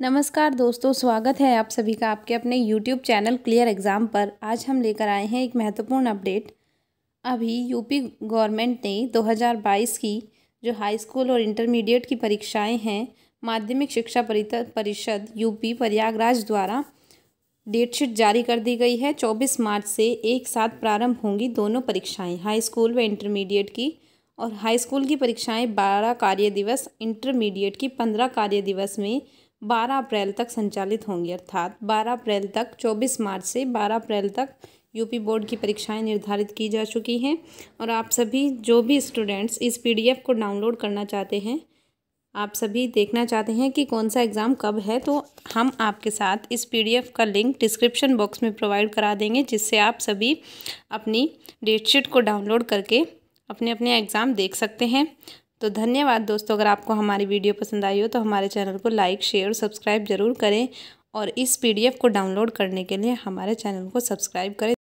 नमस्कार दोस्तों स्वागत है आप सभी का आपके अपने यूट्यूब चैनल क्लियर एग्ज़ाम पर आज हम लेकर आए हैं एक महत्वपूर्ण अपडेट अभी यूपी गवर्नमेंट ने 2022 की जो हाई स्कूल और इंटरमीडिएट की परीक्षाएं हैं माध्यमिक शिक्षा परिषद यूपी प्रयागराज द्वारा डेट शीट जारी कर दी गई है चौबीस मार्च से एक साथ प्रारंभ होंगी दोनों परीक्षाएँ हाई स्कूल व इंटरमीडिएट की और हाई स्कूल की परीक्षाएँ बारह कार्य दिवस इंटरमीडिएट की पंद्रह कार्य दिवस में 12 अप्रैल तक संचालित होंगी अर्थात 12 अप्रैल तक 24 मार्च से 12 अप्रैल तक यूपी बोर्ड की परीक्षाएं निर्धारित की जा चुकी हैं और आप सभी जो भी स्टूडेंट्स इस पीडीएफ को डाउनलोड करना चाहते हैं आप सभी देखना चाहते हैं कि कौन सा एग्ज़ाम कब है तो हम आपके साथ इस पीडीएफ का लिंक डिस्क्रिप्शन बॉक्स में प्रोवाइड करा देंगे जिससे आप सभी अपनी डेटशीट को डाउनलोड करके अपने अपने एग्ज़ाम देख सकते हैं तो धन्यवाद दोस्तों अगर आपको हमारी वीडियो पसंद आई हो तो हमारे चैनल को लाइक शेयर और सब्सक्राइब ज़रूर करें और इस पीडीएफ को डाउनलोड करने के लिए हमारे चैनल को सब्सक्राइब करें